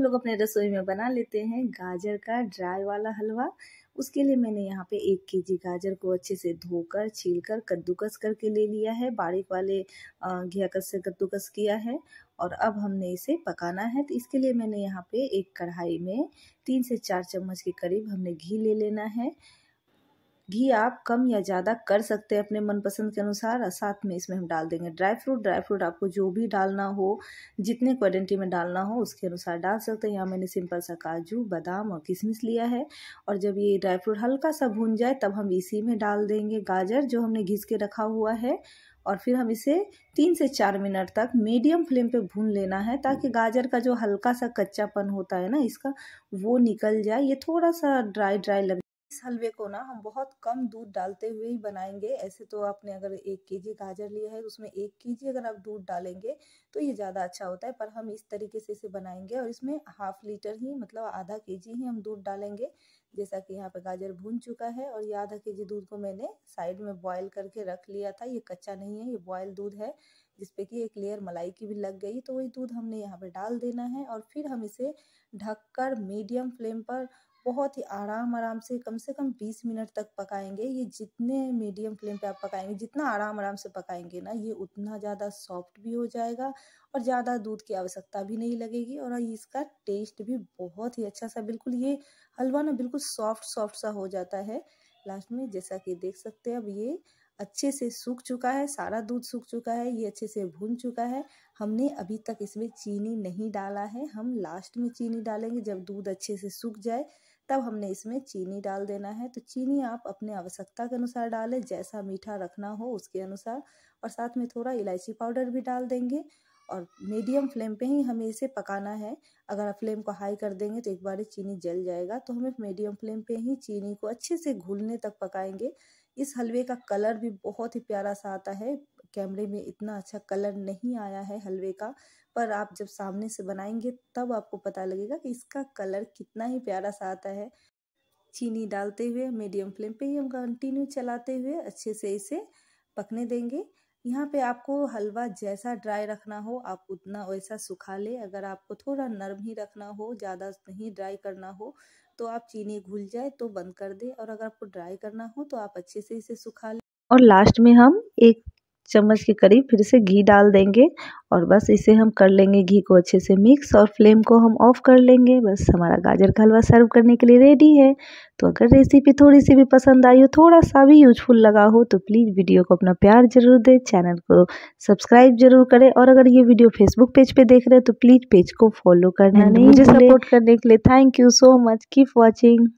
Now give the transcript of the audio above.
हम लोग अपने रसोई में बना लेते हैं गाजर का ड्राई वाला हलवा उसके लिए मैंने यहाँ पे एक के जी गाजर को अच्छे से धोकर छीलकर कद्दूकस करके ले लिया है बारीक वाले घियाकस से कद्दूकस किया है और अब हमने इसे पकाना है तो इसके लिए मैंने यहाँ पे एक कढ़ाई में तीन से चार चम्मच के करीब हमने घी ले लेना है घी आप कम या ज़्यादा कर सकते हैं अपने मनपसंद के अनुसार साथ में इसमें हम डाल देंगे ड्राई फ्रूट ड्राई फ्रूट आपको जो भी डालना हो जितने क्वान्टिटी में डालना हो उसके अनुसार डाल सकते हैं यहाँ मैंने सिंपल सा काजू बादाम और किशमिश लिया है और जब ये ड्राई फ्रूट हल्का सा भून जाए तब हम इसी में डाल देंगे गाजर जो हमने घिस के रखा हुआ है और फिर हम इसे तीन से चार मिनट तक मीडियम फ्लेम पे भून लेना है ताकि गाजर का जो हल्का सा कच्चापन होता है ना इसका वो निकल जाए ये थोड़ा सा ड्राई ड्राई लग इस हलवे को ना हम बहुत कम दूध डालते हुए ही बनाएंगे ऐसे तो आपने अगर एक के जी गाजर लिया है उसमें एक के जी अगर आप दूध डालेंगे तो ये ज़्यादा अच्छा होता है पर हम इस तरीके से इसे बनाएंगे और इसमें हाफ लीटर ही मतलब आधा के जी ही हम दूध डालेंगे जैसा कि यहाँ पे गाजर भून चुका है और ये आधा के जी दूध को मैंने साइड में बॉयल करके रख लिया था ये कच्चा नहीं है ये बॉयल दूध है जिसपे कि एक लेयर मलाई की भी लग गई तो वही दूध हमने यहाँ पे डाल देना है और फिर हम इसे ढककर मीडियम फ्लेम पर बहुत ही आराम आराम से कम से कम बीस मिनट तक पकाएंगे ये जितने मीडियम फ्लेम पे आप पकाएंगे जितना आराम आराम से पकाएंगे ना ये उतना ज़्यादा सॉफ्ट भी हो जाएगा और ज़्यादा दूध की आवश्यकता भी नहीं लगेगी और इसका टेस्ट भी बहुत ही अच्छा सा बिल्कुल ये हलवा ना बिल्कुल सॉफ्ट सॉफ्ट सा हो जाता है लास्ट में जैसा कि देख सकते हैं अब ये अच्छे से सूख चुका है सारा दूध सूख चुका है ये अच्छे से भून चुका है हमने अभी तक इसमें चीनी नहीं डाला है हम लास्ट में चीनी डालेंगे जब दूध अच्छे से सूख जाए तब हमने इसमें चीनी डाल देना है तो चीनी आप अपने आवश्यकता के अनुसार डालें जैसा मीठा रखना हो उसके अनुसार और साथ में थोड़ा इलायची पाउडर भी डाल देंगे और मीडियम फ्लेम पे ही हमें इसे पकाना है अगर आप फ्लेम को हाई कर देंगे तो एक बार चीनी जल जाएगा तो हमें मीडियम फ्लेम पे ही चीनी को अच्छे से घुलने तक पकाएंगे इस हलवे का कलर भी बहुत ही प्यारा सा आता है कैमरे में इतना अच्छा कलर नहीं आया है हलवे का पर आप जब सामने से बनाएंगे तब आपको पता लगेगा कि इसका कलर कितना ही प्यारा सा आता है चीनी डालते हुए मीडियम फ्लेम पे ही हम कंटिन्यू चलाते हुए अच्छे से इसे पकने देंगे यहाँ पे आपको हलवा जैसा ड्राई रखना हो आप उतना वैसा सुखा ले अगर आपको थोड़ा नरम ही रखना हो ज़्यादा नहीं ड्राई करना हो तो आप चीनी घुल जाए तो बंद कर दे और अगर आपको ड्राई करना हो तो आप अच्छे से इसे सुखा ले और लास्ट में हम एक चम्मच के करीब फिर से घी डाल देंगे और बस इसे हम कर लेंगे घी को अच्छे से मिक्स और फ्लेम को हम ऑफ़ कर लेंगे बस हमारा गाजर का हलवा सर्व करने के लिए रेडी है तो अगर रेसिपी थोड़ी सी भी पसंद आई हो थोड़ा सा भी यूजफुल लगा हो तो प्लीज़ वीडियो को अपना प्यार जरूर दें चैनल को सब्सक्राइब जरूर करें और अगर ये वीडियो फेसबुक पेज पे देख रहे हैं तो प्लीज़ पेज को फॉलो करना नहीं मुझे सपोर्ट करने के लिए thank you so much keep watching